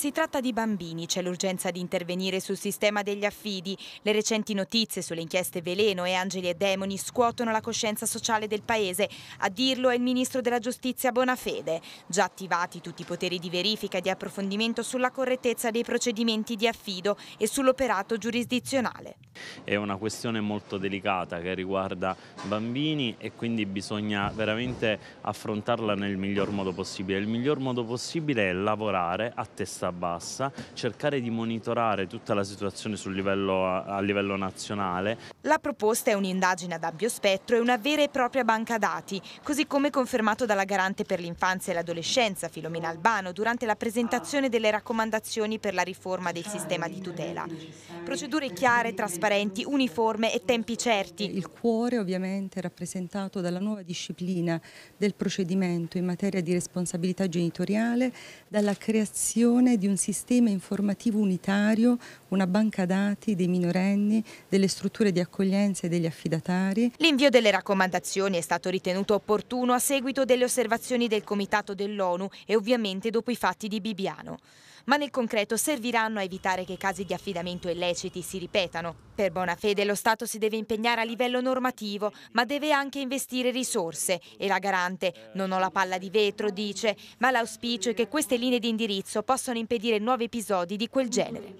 Si tratta di bambini, c'è l'urgenza di intervenire sul sistema degli affidi. Le recenti notizie sulle inchieste Veleno e Angeli e Demoni scuotono la coscienza sociale del paese. A dirlo è il ministro della giustizia Bonafede. Già attivati tutti i poteri di verifica e di approfondimento sulla correttezza dei procedimenti di affido e sull'operato giurisdizionale. È una questione molto delicata che riguarda bambini e quindi bisogna veramente affrontarla nel miglior modo possibile. Il miglior modo possibile è lavorare a testa resa bassa, cercare di monitorare tutta la situazione livello, a livello nazionale. La proposta è un'indagine ad ampio spettro e una vera e propria banca dati, così come confermato dalla garante per l'infanzia e l'adolescenza Filomena Albano durante la presentazione delle raccomandazioni per la riforma del sistema di tutela. Procedure chiare, trasparenti, uniforme e tempi certi. Il cuore ovviamente è rappresentato dalla nuova disciplina del procedimento in materia di responsabilità genitoriale, dalla creazione di un sistema informativo unitario, una banca dati dei minorenni, delle strutture di accoglienza e degli affidatari. L'invio delle raccomandazioni è stato ritenuto opportuno a seguito delle osservazioni del Comitato dell'ONU e ovviamente dopo i fatti di Bibiano. Ma nel concreto serviranno a evitare che casi di affidamento illeciti si ripetano. Per buona fede lo Stato si deve impegnare a livello normativo, ma deve anche investire risorse e la garante, non ho la palla di vetro, dice, ma l'auspicio è che queste linee di indirizzo possano impedire nuovi episodi di quel genere.